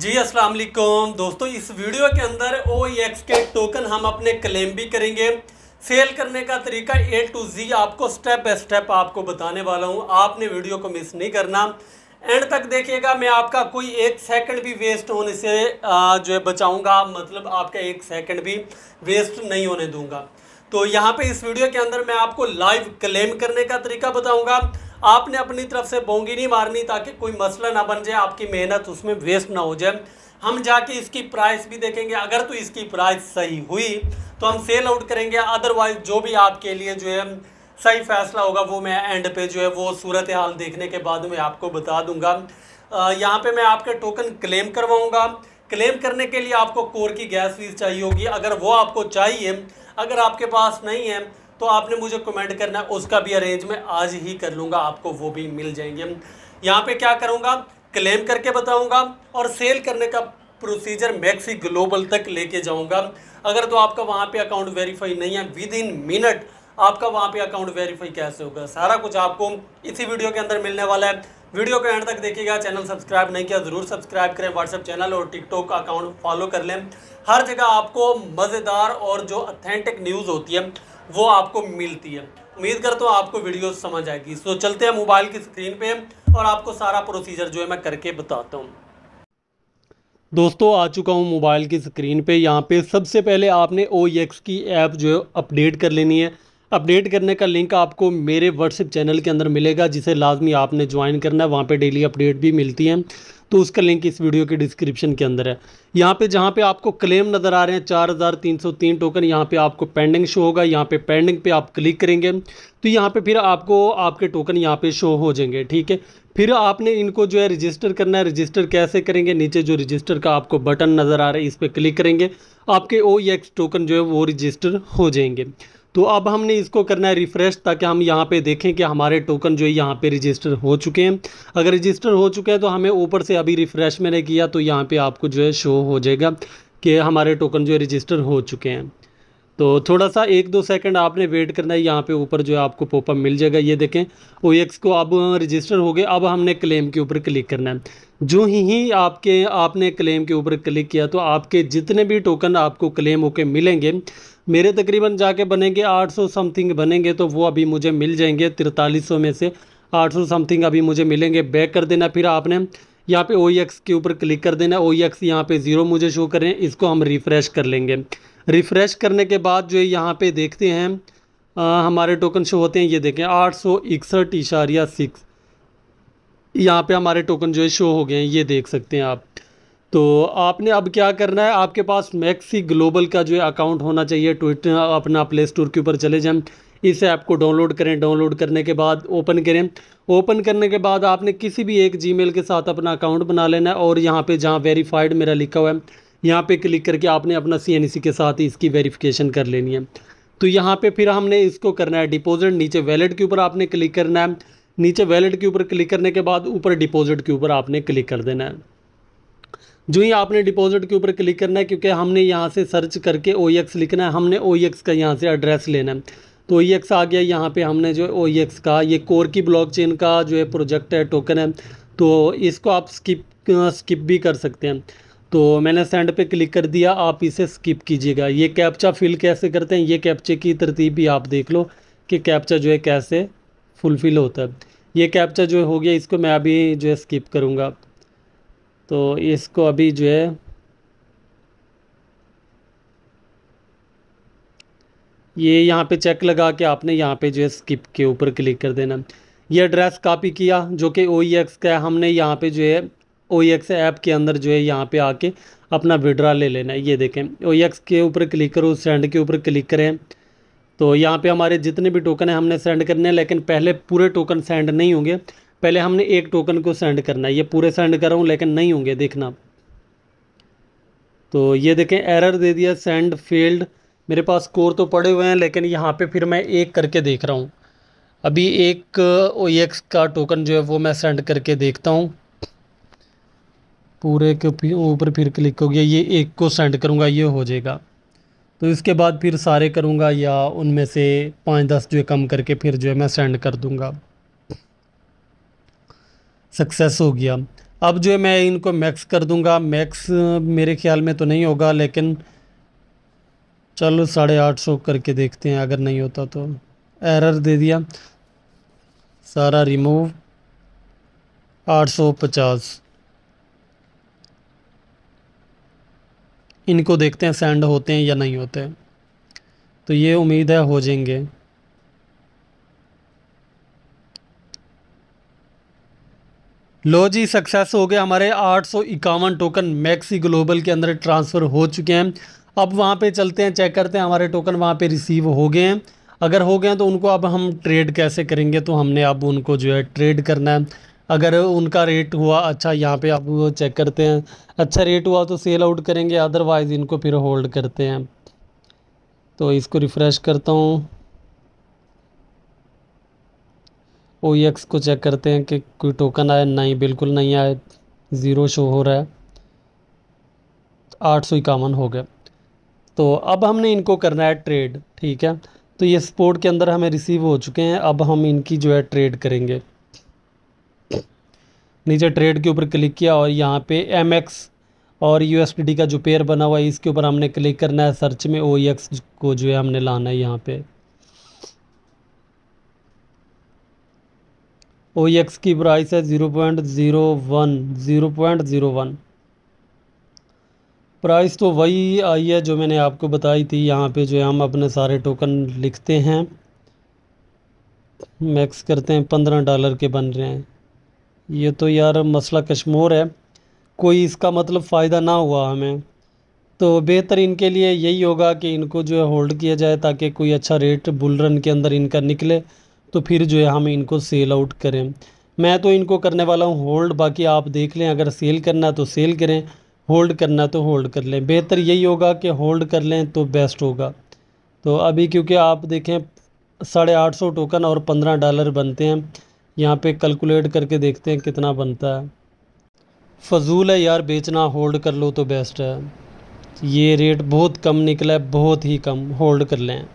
जी अस्सलाम वालेकुम दोस्तों इस वीडियो के अंदर ओ e के टोकन हम अपने क्लेम भी करेंगे सेल करने का तरीका ए टू जी आपको स्टेप बाय स्टेप आपको बताने वाला हूँ आपने वीडियो को मिस नहीं करना एंड तक देखिएगा मैं आपका कोई एक सेकंड भी वेस्ट होने से जो है बचाऊंगा मतलब आपका एक सेकंड भी वेस्ट नहीं होने दूंगा तो यहाँ पे इस वीडियो के अंदर मैं आपको लाइव क्लेम करने का तरीका बताऊंगा आपने अपनी तरफ से बोंगी नहीं मारनी ताकि कोई मसला ना बन जाए आपकी मेहनत उसमें वेस्ट ना हो जाए हम जाके इसकी प्राइस भी देखेंगे अगर तो इसकी प्राइस सही हुई तो हम सेल आउट करेंगे अदरवाइज जो भी आपके लिए जो है सही फैसला होगा वो मैं एंड पे जो है वो सूरत हाल देखने के बाद मैं आपको बता दूंगा यहाँ पे मैं आपके टोकन क्लेम करवाऊँगा क्लेम करने के लिए आपको कोर की गैस फीस चाहिए होगी अगर वो आपको चाहिए अगर आपके पास नहीं है तो आपने मुझे कमेंट करना है उसका भी अरेंज मैं आज ही कर लूँगा आपको वो भी मिल जाएंगे यहाँ पे क्या करूँगा क्लेम करके बताऊँगा और सेल करने का प्रोसीजर मैक्सी ग्लोबल तक लेके जाऊँगा अगर तो आपका वहाँ पे अकाउंट वेरीफाई नहीं है विद इन मिनट आपका वहाँ पे अकाउंट वेरीफाई कैसे होगा सारा कुछ आपको इसी वीडियो के अंदर मिलने वाला है वीडियो को एंड तक देखिएगा चैनल सब्सक्राइब नहीं किया ज़रूर सब्सक्राइब करें व्हाट्सएप चैनल और टिकटॉक का अकाउंट फॉलो कर लें हर जगह आपको मज़ेदार और जो अथेंटिक न्यूज़ होती है वो आपको मिलती है उम्मीद करता तो हूँ आपको वीडियो समझ आएगी सो चलते हैं मोबाइल की स्क्रीन पे और आपको सारा प्रोसीजर जो है मैं करके बताता हूँ दोस्तों आ चुका हूँ मोबाइल की स्क्रीन पे यहाँ पे सबसे पहले आपने ओ e की ऐप जो है अपडेट कर लेनी है अपडेट करने का लिंक आपको मेरे व्हाट्सएप चैनल के अंदर मिलेगा जिसे लाजमी आपने ज्वाइन करना है वहाँ पे डेली अपडेट भी मिलती हैं तो उसका लिंक इस वीडियो के डिस्क्रिप्शन के अंदर है यहाँ पे जहाँ पे आपको क्लेम नज़र आ रहे हैं चार हज़ार तीन सौ तीन टोकन यहाँ पे आपको पेंडिंग शो होगा यहाँ पे पेंडिंग पे आप क्लिक करेंगे तो यहाँ पे फिर आपको आपके टोकन यहाँ पे शो हो जाएंगे ठीक है फिर आपने इनको जो है रजिस्टर करना है रजिस्टर कैसे करेंगे नीचे जो रजिस्टर का आपको बटन नज़र आ रहा है इस पर क्लिक करेंगे आपके ओ टोकन e जो है वो रजिस्टर हो जाएंगे तो अब हमने इसको करना है रिफ़्रेश ताकि हम यहाँ पे देखें कि हमारे टोकन जो है यहाँ पे रजिस्टर हो चुके हैं अगर रजिस्टर हो चुके हैं तो हमें ऊपर से अभी रिफ़्रेश मैंने किया तो यहाँ पे आपको जो है शो हो जाएगा कि हमारे टोकन जो है रजिस्टर हो चुके हैं तो थोड़ा सा एक दो सेकंड आपने वेट करना है यहाँ पे ऊपर जो है आपको पॉपअप मिल जाएगा ये देखें ओ e को अब रजिस्टर हो गए अब हमने क्लेम के ऊपर क्लिक करना है जो ही ही आपके आपने क्लेम के ऊपर क्लिक किया तो आपके जितने भी टोकन आपको क्लेम होके मिलेंगे मेरे तकरीबन जाके बनेंगे 800 समथिंग बनेंगे तो वो अभी मुझे मिल जाएंगे तिरतालीस में से आठ समथिंग अभी मुझे मिलेंगे बैक कर देना फिर आपने यहाँ पे ओ e के ऊपर क्लिक कर देना ओ एक्स e यहाँ पर ज़ीरो मुझे शो करें इसको हम रिफ़्रेश कर लेंगे रिफ़्रेश करने के बाद जो यहाँ पे देखते हैं आ, हमारे टोकन शो होते हैं ये देखें आठ सौ इकसठ इशारिया सिक्स यहाँ पे हमारे टोकन जो है शो हो गए हैं ये देख सकते हैं आप तो आपने अब क्या करना है आपके पास मैक्सी ग्लोबल का जो है अकाउंट होना चाहिए ट्विटर अपना प्ले स्टोर के ऊपर चले जाएँ इसे आपको डाउनलोड करें डाउनलोड करने के बाद ओपन करें ओपन करने के बाद आपने किसी भी एक जीमेल के साथ अपना अकाउंट बना लेना है और यहाँ पे जहाँ वेरीफाइड मेरा लिखा हुआ है यहाँ पे क्लिक करके आपने अपना सी के साथ इसकी वेरिफिकेशन कर लेनी है तो यहाँ पे फिर हमने इसको करना है डिपॉजिट नीचे वैलेट के ऊपर आपने क्लिक करना है नीचे वैलेट के ऊपर क्लिक करने के बाद ऊपर डिपॉजिट के ऊपर आपने क्लिक कर देना है जो ही आपने डिपॉजिट के ऊपर क्लिक करना है क्योंकि हमने यहाँ से सर्च करके ओ लिखना है हमने ओ का यहाँ से एड्रेस लेना है तो ई e एक्स आ गया यहाँ पे हमने जो ओ ई एक्स का ये कोर की ब्लॉकचेन का जो है प्रोजेक्ट है टोकन है तो इसको आप स्किप स्किप भी कर सकते हैं तो मैंने सेंड पे क्लिक कर दिया आप इसे स्किप कीजिएगा ये कैप्चा फिल कैसे करते हैं ये कैप्चे की तरतीब भी आप देख लो कि कैप्चा जो है कैसे फुलफ़िल होता है ये कैप्चा जो हो गया इसको मैं अभी जो है स्किप करूँगा तो इसको अभी जो है ये यहाँ पे चेक लगा के आपने यहाँ पे जो है स्किप के ऊपर क्लिक कर देना ये एड्रेस कॉपी किया जो कि ओ e का है हमने यहाँ पे जो है ओ ऐप e के अंदर जो है यहाँ पे आके अपना विड्रा ले लेना है ये देखें ओ e के ऊपर क्लिक करो सेंड के ऊपर क्लिक करें तो यहाँ पे हमारे जितने भी टोकन हैं हमने सेंड करने हैं लेकिन पहले पूरे टोकन सेंड नहीं होंगे पहले हमने एक टोकन को सेंड करना है ये पूरे सेंड कर रहा हूँ लेकिन नहीं होंगे देखना तो ये देखें एरर दे दिया सेंड फेल्ड मेरे पास कोर तो पड़े हुए हैं लेकिन यहाँ पे फिर मैं एक करके देख रहा हूँ अभी एक ओ e का टोकन जो है वो मैं सेंड करके देखता हूँ पूरे के ऊपर फिर क्लिक हो गया ये एक को सेंड करूँगा ये हो जाएगा तो इसके बाद फिर सारे करूँगा या उनमें से पाँच दस जो है कम करके फिर जो है मैं सेंड कर दूँगा सक्सेस हो गया अब जो है मैं इनको मैक्स कर दूँगा मैक्स मेरे ख्याल में तो नहीं होगा लेकिन चलो साढ़े आठ सौ करके देखते हैं अगर नहीं होता तो एरर दे दिया सारा रिमूव आठ सौ पचास इनको देखते हैं सेंड होते हैं या नहीं होते हैं। तो ये उम्मीद है हो जाएंगे लो जी सक्सेस हो गए हमारे आठ सौ इक्यावन टोकन मैक्सी ग्लोबल के अंदर ट्रांसफ़र हो चुके हैं अब वहाँ पे चलते हैं चेक करते हैं हमारे टोकन वहाँ पे रिसीव हो गए हैं अगर हो गए तो उनको अब हम ट्रेड कैसे करेंगे तो हमने अब उनको जो है ट्रेड करना है अगर उनका रेट हुआ अच्छा यहाँ पे आप वो चेक करते हैं अच्छा रेट हुआ तो सेल आउट करेंगे अदरवाइज़ इनको फिर होल्ड करते हैं तो इसको रिफ़्रेश करता हूँ ओ एक्स e को चेक करते हैं कि कोई टोकन आया नहीं बिल्कुल नहीं आया ज़ीरो शो हो रहा है आठ सौ इक्यावन हो गया तो अब हमने इनको करना है ट्रेड ठीक है तो ये स्पोर्ट के अंदर हमें रिसीव हो चुके हैं अब हम इनकी जो है ट्रेड करेंगे नीचे ट्रेड के ऊपर क्लिक किया और यहाँ पे एम एक्स और यू का जो पेयर बना हुआ है इसके ऊपर हमने क्लिक करना है सर्च में ओ e को जो है हमने लाना है यहाँ पे ओ e की प्राइस है zero point zero one zero point zero one price तो वही आई है जो मैंने आपको बताई थी यहाँ पे जो है हम अपने सारे टोकन लिखते हैं मैक्स करते हैं पंद्रह डॉलर के बन रहे हैं ये तो यार मसला कश्मोर है कोई इसका मतलब फ़ायदा ना हुआ हमें तो बेहतर इनके लिए यही होगा कि इनको जो है होल्ड किया जाए ताकि कोई अच्छा रेट बुल रन के अंदर इनका निकले तो फिर जो है हम इनको सेल आउट करें मैं तो इनको करने वाला हूँ होल्ड बाकी आप देख लें अगर सेल करना है तो सेल करें होल्ड करना तो होल्ड कर लें बेहतर यही होगा कि होल्ड कर लें तो बेस्ट होगा तो अभी क्योंकि आप देखें साढ़े आठ सौ टोकन और पंद्रह डॉलर बनते हैं यहाँ पे कैलकुलेट करके देखते हैं कितना बनता है फजूल है यार बेचना होल्ड कर लो तो बेस्ट है ये रेट बहुत कम निकला है बहुत ही कम होल्ड कर लें